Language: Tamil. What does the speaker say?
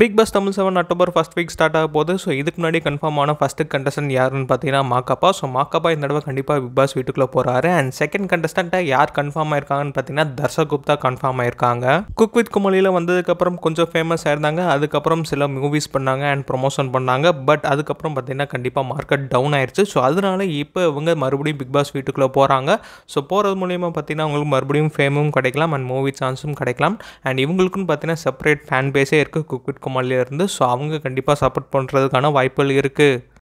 big Boss Tamil seven October first week start ஆக போது ஸோ இதுக்கு முன்னாடி கன்ஃபார்ம் ஆன ஃபஸ்ட்டு கண்டஸ்டன்ட் யாருன்னு பார்த்தீங்கன்னா மாக்கப்பா ஸோ மாக்கப்பா இந்த தடவை கண்டிப்பாக பிக் பாஸ் வீட்டுக்குள்ளே போகிறாரு அண்ட் செகண்ட் கண்டஸ்டண்ட்டாக யார் கன்ஃபார்ம் ஆயிருக்காங்கன்னு பார்த்தீங்கன்னா தர்ஷா குப்தா கன்ஃபார்ம் ஆயிருக்காங்க குக் வித் குமலியில் வந்ததுக்கப்புறம் கொஞ்சம் ஃபேமஸ் ஆயிருந்தாங்க அதுக்கப்புறம் சில மூவிஸ் பண்ணாங்க அண்ட் ப்ரொமோஷன் பண்ணாங்க பட் அதுக்கப்புறம் பார்த்தீங்கன்னா கண்டிப்பாக மார்க்கெட் டவுன் ஆயிடுச்சு ஸோ அதனால இப்போ இவங்க மறுபடியும் பிக் பாஸ் வீட்டுக்குள்ளே போகிறாங்க ஸோ போகிறது மூலியமாக பார்த்தீங்கன்னா அவங்களுக்கு மறுபடியும் ஃபேமும் கிடைக்கலாம் அண்ட் மூவி சான்ஸும் கிடைக்கலாம் அண்ட் இவங்களுக்குன்னு பார்த்தீங்கன்னா செப்பரேட் ஃபேன் பேஸே இருக்குது குக் வித் இருந்து ஸோ அவங்க கண்டிப்பாக சப்போர்ட் பண்ணுறதுக்கான வாய்ப்புகள் இருக்குது